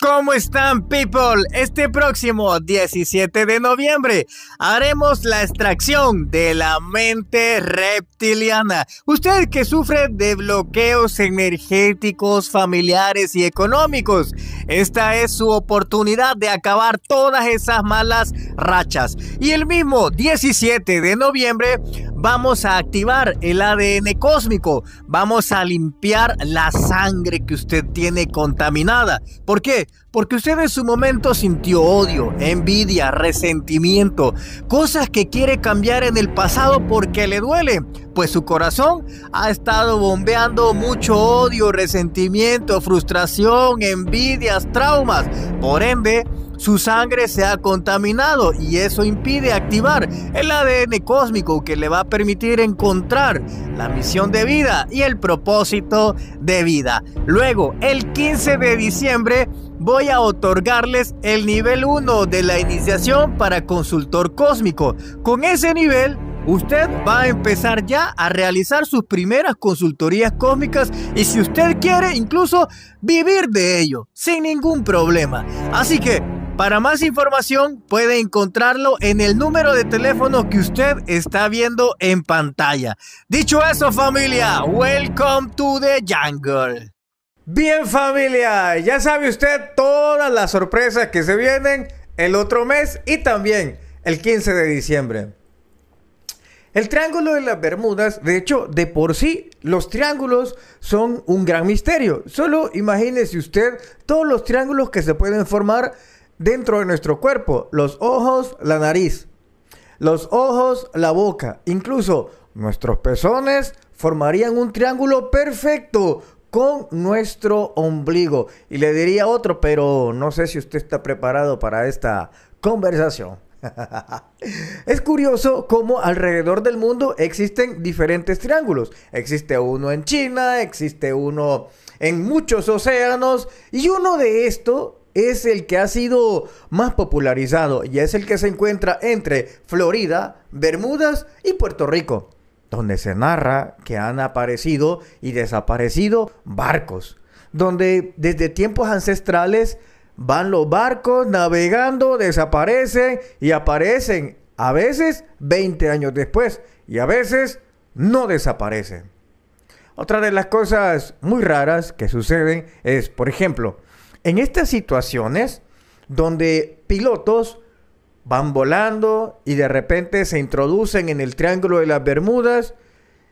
¿Cómo están, people? Este próximo 17 de noviembre haremos la extracción de la mente reptiliana. Usted que sufre de bloqueos energéticos, familiares y económicos, esta es su oportunidad de acabar todas esas malas rachas. Y el mismo 17 de noviembre vamos a activar el ADN cósmico, vamos a limpiar la sangre que usted tiene contaminada. ¿Por qué? Porque usted en su momento sintió odio, envidia, resentimiento, cosas que quiere cambiar en el pasado porque le duele, pues su corazón ha estado bombeando mucho odio, resentimiento, frustración, envidias, traumas. Por ende, su sangre se ha contaminado y eso impide activar el ADN cósmico que le va a permitir encontrar la misión de vida y el propósito de vida. Luego, el 15 de diciembre, voy a otorgarles el nivel 1 de la iniciación para consultor cósmico. Con ese nivel, usted va a empezar ya a realizar sus primeras consultorías cósmicas y si usted quiere, incluso vivir de ello, sin ningún problema. Así que para más información puede encontrarlo en el número de teléfono que usted está viendo en pantalla. Dicho eso familia, welcome to the jungle. Bien familia, ya sabe usted todas las sorpresas que se vienen el otro mes y también el 15 de diciembre. El Triángulo de las Bermudas, de hecho, de por sí, los triángulos son un gran misterio. Solo imagínese usted todos los triángulos que se pueden formar dentro de nuestro cuerpo. Los ojos, la nariz. Los ojos, la boca. Incluso nuestros pezones formarían un triángulo perfecto con nuestro ombligo. Y le diría otro, pero no sé si usted está preparado para esta conversación. es curioso cómo alrededor del mundo existen diferentes triángulos. Existe uno en China, existe uno en muchos océanos y uno de estos es el que ha sido más popularizado y es el que se encuentra entre Florida, Bermudas y Puerto Rico, donde se narra que han aparecido y desaparecido barcos, donde desde tiempos ancestrales van los barcos navegando, desaparecen y aparecen, a veces 20 años después y a veces no desaparecen. Otra de las cosas muy raras que suceden es, por ejemplo, en estas situaciones donde pilotos van volando y de repente se introducen en el Triángulo de las Bermudas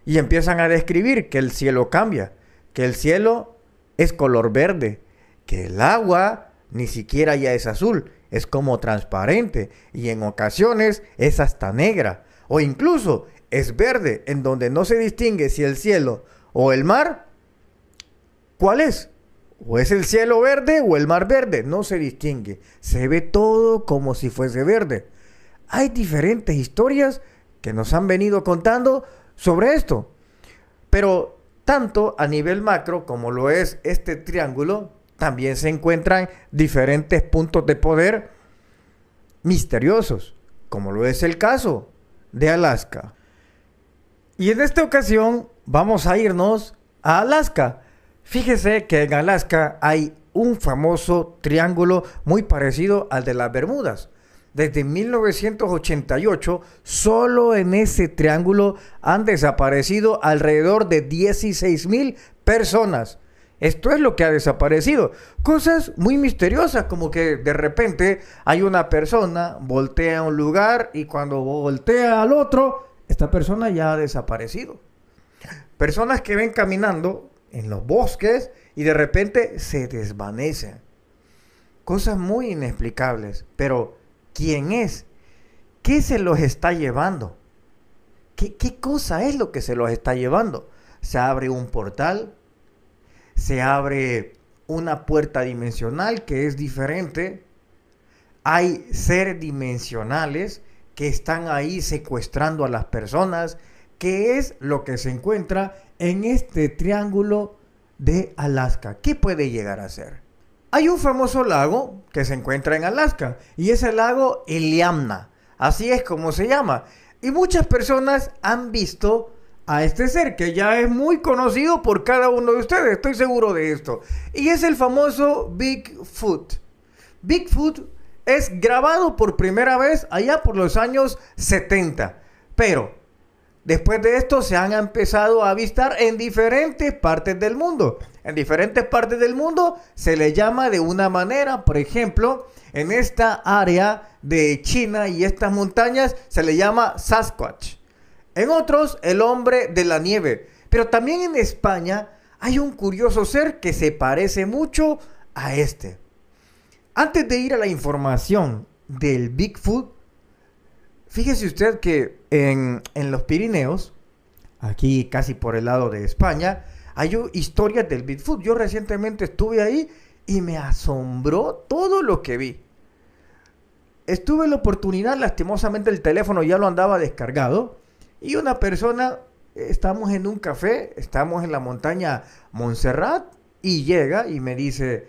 y empiezan a describir que el cielo cambia, que el cielo es color verde, que el agua ni siquiera ya es azul, es como transparente y en ocasiones es hasta negra o incluso es verde en donde no se distingue si el cielo o el mar, ¿cuál es? O es el cielo verde o el mar verde, no se distingue. Se ve todo como si fuese verde. Hay diferentes historias que nos han venido contando sobre esto. Pero tanto a nivel macro como lo es este triángulo, también se encuentran diferentes puntos de poder misteriosos, como lo es el caso de Alaska. Y en esta ocasión vamos a irnos a Alaska Fíjese que en Alaska hay un famoso triángulo muy parecido al de las Bermudas. Desde 1988, solo en ese triángulo han desaparecido alrededor de 16 mil personas. Esto es lo que ha desaparecido. Cosas muy misteriosas, como que de repente hay una persona, voltea a un lugar y cuando voltea al otro, esta persona ya ha desaparecido. Personas que ven caminando en los bosques y de repente se desvanecen. Cosas muy inexplicables, pero ¿quién es? ¿Qué se los está llevando? ¿Qué, ¿Qué, cosa es lo que se los está llevando? Se abre un portal, se abre una puerta dimensional que es diferente, hay seres dimensionales que están ahí secuestrando a las personas, qué es lo que se encuentra en este triángulo de Alaska. ¿Qué puede llegar a ser? Hay un famoso lago que se encuentra en Alaska y es el lago Iliamna. Así es como se llama. Y muchas personas han visto a este ser que ya es muy conocido por cada uno de ustedes, estoy seguro de esto. Y es el famoso Bigfoot. Bigfoot es grabado por primera vez allá por los años 70. Pero Después de esto se han empezado a avistar en diferentes partes del mundo. En diferentes partes del mundo se le llama de una manera, por ejemplo, en esta área de China y estas montañas se le llama Sasquatch. En otros, el hombre de la nieve. Pero también en España hay un curioso ser que se parece mucho a este. Antes de ir a la información del Bigfoot, Fíjese usted que en, los Pirineos, aquí casi por el lado de España, hay historias del Bigfoot. Yo recientemente estuve ahí y me asombró todo lo que vi. Estuve la oportunidad, lastimosamente el teléfono ya lo andaba descargado, y una persona, estamos en un café, estamos en la montaña Montserrat, y llega y me dice,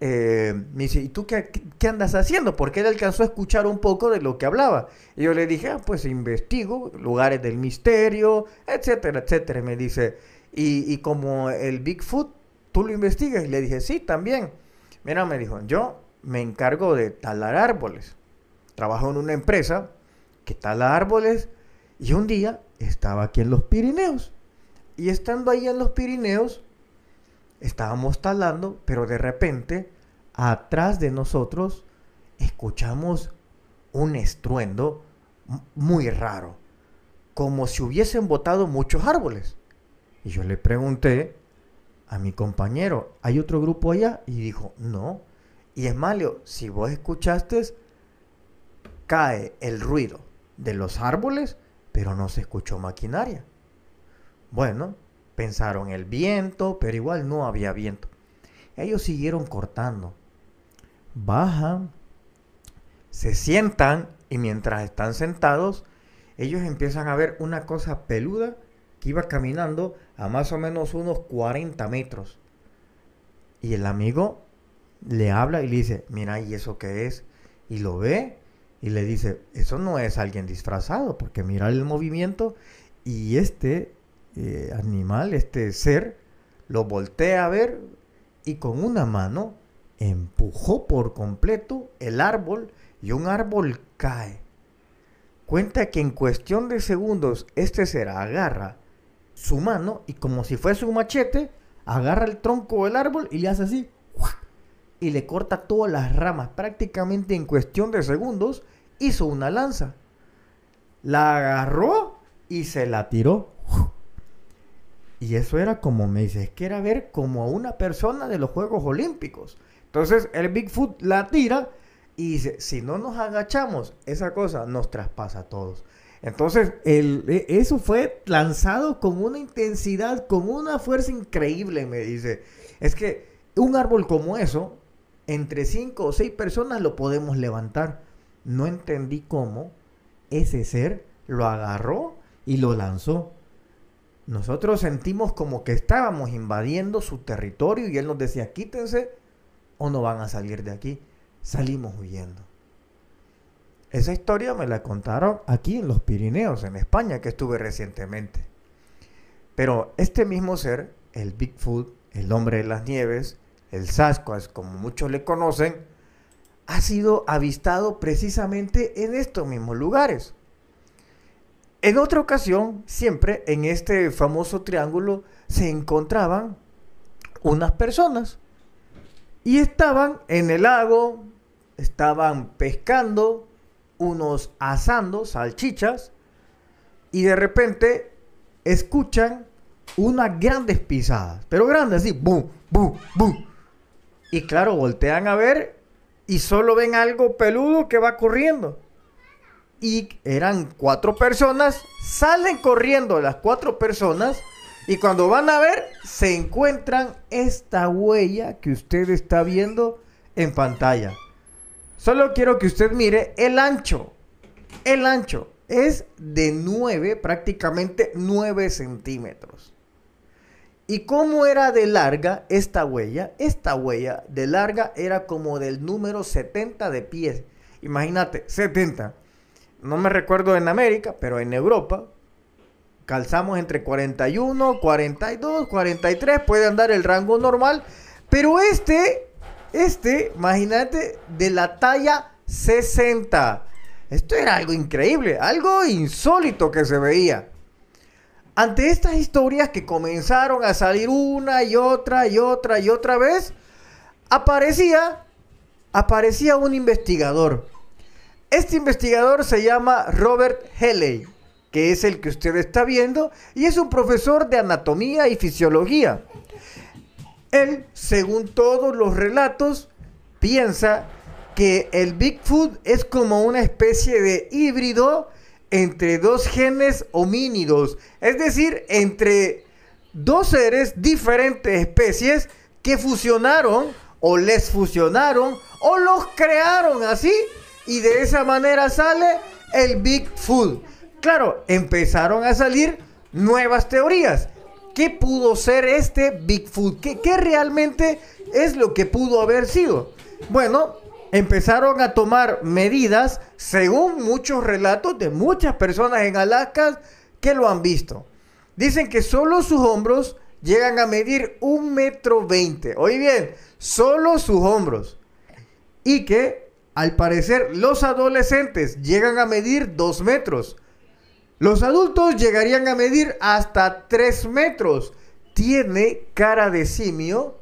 eh, me dice, ¿y tú qué, qué, andas haciendo? Porque él alcanzó a escuchar un poco de lo que hablaba. Y yo le dije, ah, pues investigo lugares del misterio, etcétera, etcétera. me dice, ¿y, y como el Bigfoot, tú lo investigas? Y le dije, sí, también. Mira, me dijo, yo me encargo de talar árboles. Trabajo en una empresa que tala árboles y un día estaba aquí en los Pirineos. Y estando ahí en los Pirineos, Estábamos talando, pero de repente, atrás de nosotros, escuchamos un estruendo muy raro, como si hubiesen botado muchos árboles. Y yo le pregunté a mi compañero, ¿hay otro grupo allá? Y dijo, no. Y es malo si vos escuchaste, cae el ruido de los árboles, pero no se escuchó maquinaria. Bueno, Pensaron el viento, pero igual no había viento. Ellos siguieron cortando. Bajan, se sientan y mientras están sentados, ellos empiezan a ver una cosa peluda que iba caminando a más o menos unos 40 metros. Y el amigo le habla y le dice, mira, ¿y eso qué es? Y lo ve y le dice, eso no es alguien disfrazado, porque mira el movimiento y este eh, animal, este ser, lo voltea a ver y con una mano empujó por completo el árbol y un árbol cae. Cuenta que en cuestión de segundos este ser agarra su mano y como si fuese un machete, agarra el tronco del árbol y le hace así. Y le corta todas las ramas. Prácticamente en cuestión de segundos hizo una lanza. La agarró y se la tiró. Y eso era como me dice, es que era ver como a una persona de los Juegos Olímpicos. Entonces el Bigfoot la tira y dice, si no nos agachamos, esa cosa nos traspasa a todos. Entonces, el, e, eso fue lanzado con una intensidad, con una fuerza increíble, me dice. Es que un árbol como eso, entre cinco o seis personas lo podemos levantar. No entendí cómo ese ser lo agarró y lo lanzó. Nosotros sentimos como que estábamos invadiendo su territorio y él nos decía, quítense o no van a salir de aquí. Salimos huyendo. Esa historia me la contaron aquí en los Pirineos, en España, que estuve recientemente. Pero este mismo ser, el Bigfoot, el hombre de las nieves, el Sasquatch, como muchos le conocen, ha sido avistado precisamente en estos mismos lugares. En otra ocasión, siempre en este famoso triángulo se encontraban unas personas y estaban en el lago, estaban pescando, unos asando salchichas y de repente escuchan unas grandes pisadas, pero grandes así, bu, bu, bu. Y claro, voltean a ver y solo ven algo peludo que va corriendo y eran cuatro personas, salen corriendo las cuatro personas y cuando van a ver se encuentran esta huella que usted está viendo en pantalla. Solo quiero que usted mire el ancho. El ancho es de 9, prácticamente 9 centímetros. ¿Y cómo era de larga esta huella? Esta huella de larga era como del número 70 de pies. Imagínate, 70 no me recuerdo en América, pero en Europa, calzamos entre 41, 42, 43, puede andar el rango normal, pero este, este, imagínate, de la talla 60. Esto era algo increíble, algo insólito que se veía. Ante estas historias que comenzaron a salir una y otra y otra y otra vez, aparecía, aparecía un investigador este investigador se llama Robert Helley, que es el que usted está viendo, y es un profesor de anatomía y fisiología. Él, según todos los relatos, piensa que el Bigfoot es como una especie de híbrido entre dos genes homínidos, es decir, entre dos seres diferentes especies que fusionaron o les fusionaron o los crearon así y de esa manera sale el Big Food. Claro, empezaron a salir nuevas teorías. ¿Qué pudo ser este Bigfoot? Food? ¿Qué realmente es lo que pudo haber sido? Bueno, empezaron a tomar medidas según muchos relatos de muchas personas en Alaska que lo han visto. Dicen que solo sus hombros llegan a medir un metro veinte. Oye bien, solo sus hombros. Y que al parecer, los adolescentes llegan a medir 2 metros. Los adultos llegarían a medir hasta 3 metros. Tiene cara de simio,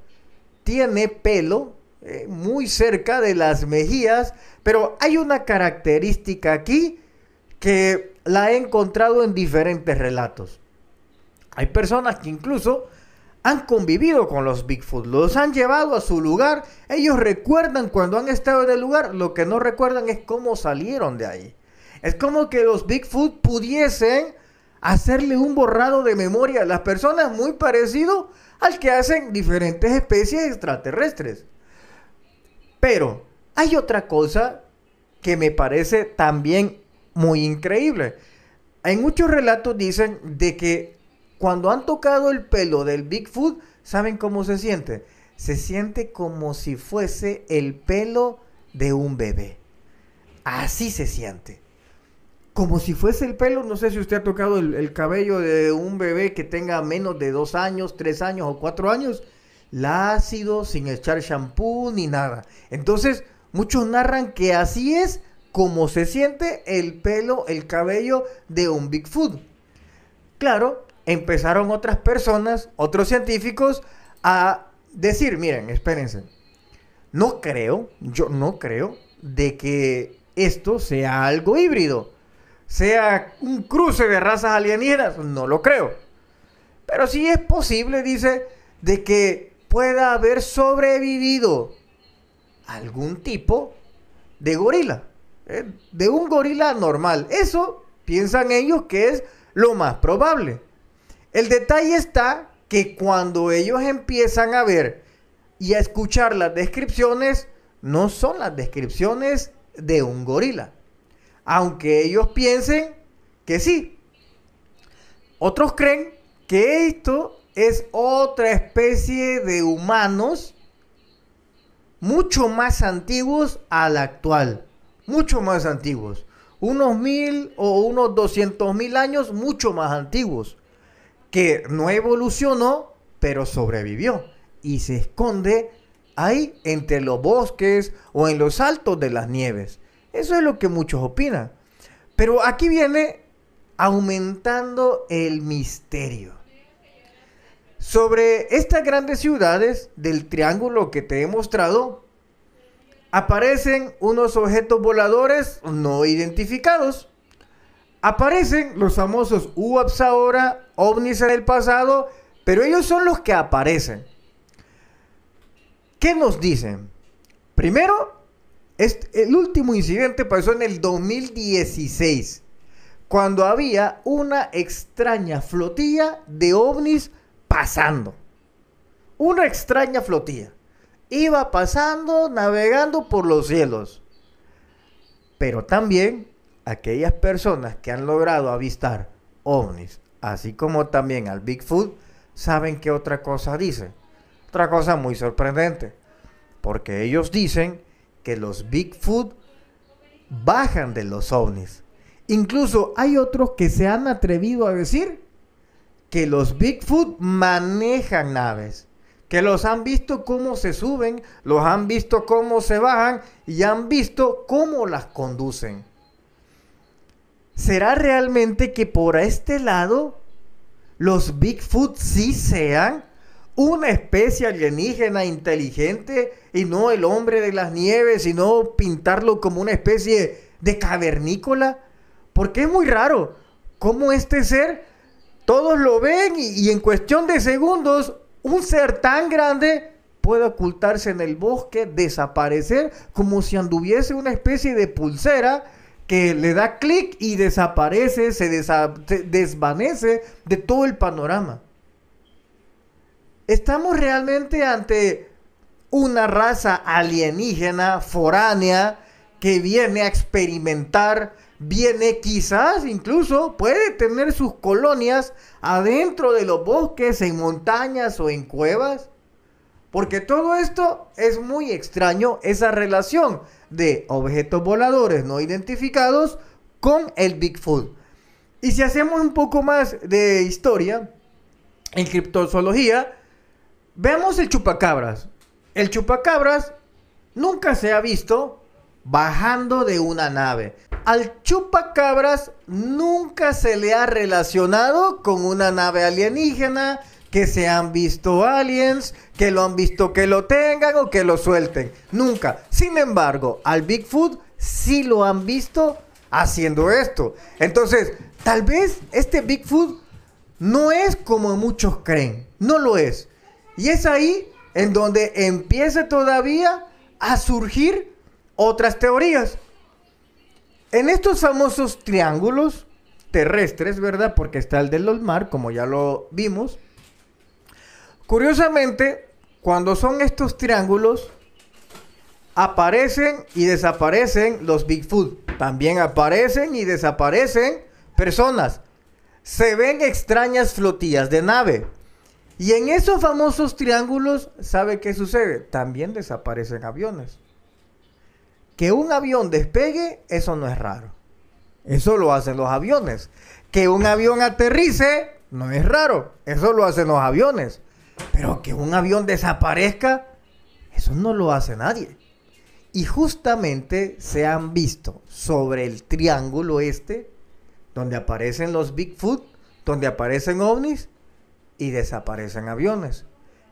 tiene pelo eh, muy cerca de las mejillas, pero hay una característica aquí que la he encontrado en diferentes relatos. Hay personas que incluso han convivido con los Bigfoot, los han llevado a su lugar, ellos recuerdan cuando han estado en el lugar, lo que no recuerdan es cómo salieron de ahí. Es como que los Bigfoot pudiesen hacerle un borrado de memoria a las personas muy parecido al que hacen diferentes especies extraterrestres. Pero hay otra cosa que me parece también muy increíble. En muchos relatos dicen de que cuando han tocado el pelo del Bigfoot, ¿saben cómo se siente? Se siente como si fuese el pelo de un bebé. Así se siente. Como si fuese el pelo, no sé si usted ha tocado el, cabello de un bebé que tenga menos de dos años, tres años o cuatro años, lácido, sin echar shampoo ni nada. Entonces, muchos narran que así es como se siente el pelo, el cabello de un Bigfoot. Claro, empezaron otras personas, otros científicos, a decir, miren, espérense, no creo, yo no creo de que esto sea algo híbrido, sea un cruce de razas alienígenas, no lo creo. Pero sí es posible, dice, de que pueda haber sobrevivido algún tipo de gorila, eh, de un gorila normal. Eso piensan ellos que es lo más probable. El detalle está que cuando ellos empiezan a ver y a escuchar las descripciones, no son las descripciones de un gorila. Aunque ellos piensen que sí. Otros creen que esto es otra especie de humanos mucho más antiguos al actual. Mucho más antiguos. Unos mil o unos doscientos mil años mucho más antiguos que no evolucionó, pero sobrevivió y se esconde ahí entre los bosques o en los altos de las nieves. Eso es lo que muchos opinan. Pero aquí viene aumentando el misterio. Sobre estas grandes ciudades del triángulo que te he mostrado, aparecen unos objetos voladores no identificados. Aparecen los famosos UAPs ahora ovnis en el pasado, pero ellos son los que aparecen. ¿Qué nos dicen? Primero, el último incidente pasó en el 2016, cuando había una extraña flotilla de ovnis pasando. Una extraña flotilla. Iba pasando, navegando por los cielos. Pero también aquellas personas que han logrado avistar ovnis así como también al Bigfoot, saben que otra cosa dice. Otra cosa muy sorprendente, porque ellos dicen que los Bigfoot bajan de los ovnis. Incluso hay otros que se han atrevido a decir que los Bigfoot manejan naves, que los han visto cómo se suben, los han visto cómo se bajan y han visto cómo las conducen. ¿Será realmente que por este lado los Bigfoot sí sean una especie alienígena inteligente y no el hombre de las nieves, sino pintarlo como una especie de cavernícola? Porque es muy raro cómo este ser, todos lo ven y, y en cuestión de segundos, un ser tan grande puede ocultarse en el bosque, desaparecer como si anduviese una especie de pulsera que le da clic y desaparece, se, desvanece de todo el panorama. Estamos realmente ante una raza alienígena, foránea, que viene a experimentar, viene quizás incluso, puede tener sus colonias adentro de los bosques, en montañas o en cuevas. Porque todo esto es muy extraño, esa relación de objetos voladores no identificados con el Bigfoot. Y si hacemos un poco más de historia en criptozoología, veamos el chupacabras. El chupacabras nunca se ha visto bajando de una nave. Al chupacabras nunca se le ha relacionado con una nave alienígena, que se han visto aliens, que lo han visto que lo tengan o que lo suelten. Nunca. Sin embargo, al Bigfoot sí lo han visto haciendo esto. Entonces, tal vez este Bigfoot no es como muchos creen. No lo es. Y es ahí en donde empieza todavía a surgir otras teorías. En estos famosos triángulos terrestres, ¿verdad? Porque está el del mar, como ya lo vimos. Curiosamente, cuando son estos triángulos, aparecen y desaparecen los Bigfoot. También aparecen y desaparecen personas. Se ven extrañas flotillas de nave. Y en esos famosos triángulos, ¿sabe qué sucede? También desaparecen aviones. Que un avión despegue, eso no es raro. Eso lo hacen los aviones. Que un avión aterrice, no es raro. Eso lo hacen los aviones. Pero que un avión desaparezca, eso no lo hace nadie. Y justamente se han visto sobre el triángulo este, donde aparecen los Bigfoot, donde aparecen ovnis y desaparecen aviones.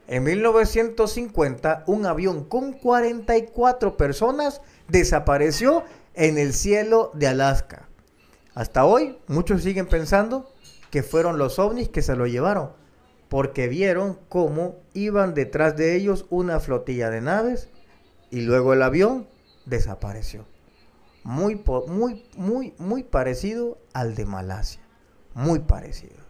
En 1950, un avión con 44 personas desapareció en el cielo de Alaska. Hasta hoy, muchos siguen pensando que fueron los ovnis que se lo llevaron porque vieron cómo iban detrás de ellos una flotilla de naves y luego el avión desapareció. Muy, muy, muy, muy parecido al de Malasia. Muy parecido.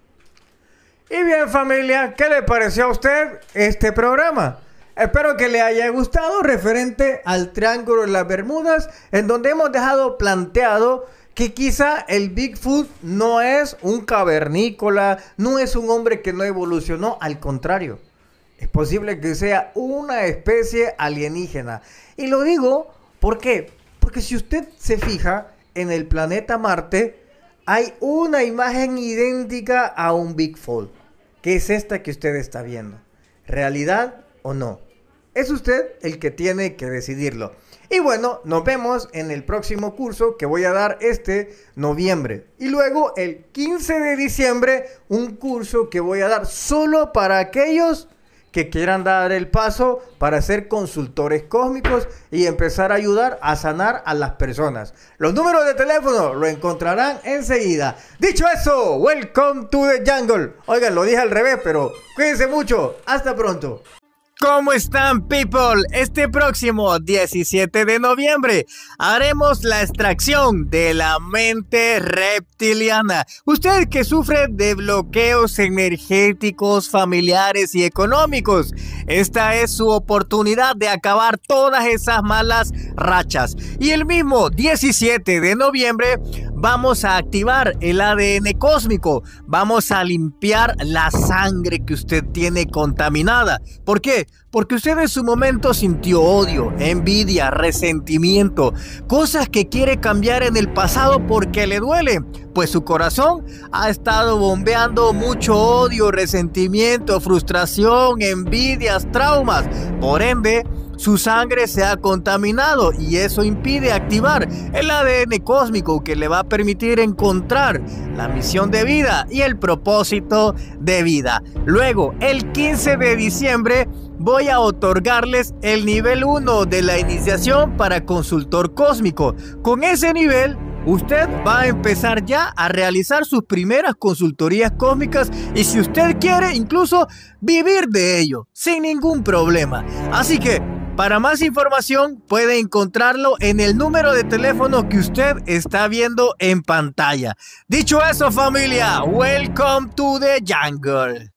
Y bien familia, ¿qué le pareció a usted este programa? Espero que le haya gustado referente al Triángulo de las Bermudas, en donde hemos dejado planteado que quizá el Bigfoot no es un cavernícola, no es un hombre que no evolucionó, al contrario, es posible que sea una especie alienígena. Y lo digo, ¿por qué? Porque si usted se fija en el planeta Marte, hay una imagen idéntica a un Bigfoot, que es esta que usted está viendo. ¿Realidad o no? Es usted el que tiene que decidirlo. Y bueno, nos vemos en el próximo curso que voy a dar este noviembre. Y luego el 15 de diciembre un curso que voy a dar solo para aquellos que quieran dar el paso para ser consultores cósmicos y empezar a ayudar a sanar a las personas. Los números de teléfono lo encontrarán enseguida. Dicho eso, welcome to the jungle. Oigan, lo dije al revés, pero cuídense mucho. Hasta pronto. ¿Cómo están, people? Este próximo 17 de noviembre haremos la extracción de la mente reptiliana. Usted que sufre de bloqueos energéticos, familiares y económicos, esta es su oportunidad de acabar todas esas malas rachas. Y el mismo 17 de noviembre vamos a activar el ADN cósmico, vamos a limpiar la sangre que usted tiene contaminada. ¿Por qué? Porque usted en su momento sintió odio, envidia, resentimiento, cosas que quiere cambiar en el pasado porque le duele, pues su corazón ha estado bombeando mucho odio, resentimiento, frustración, envidias, traumas. Por ende, su sangre se ha contaminado y eso impide activar el ADN cósmico que le va a permitir encontrar la misión de vida y el propósito de vida. Luego, el 15 de diciembre, voy a otorgarles el nivel 1 de la iniciación para consultor cósmico. Con ese nivel, usted va a empezar ya a realizar sus primeras consultorías cósmicas y si usted quiere, incluso vivir de ello, sin ningún problema. Así que para más información puede encontrarlo en el número de teléfono que usted está viendo en pantalla. Dicho eso familia, welcome to the jungle.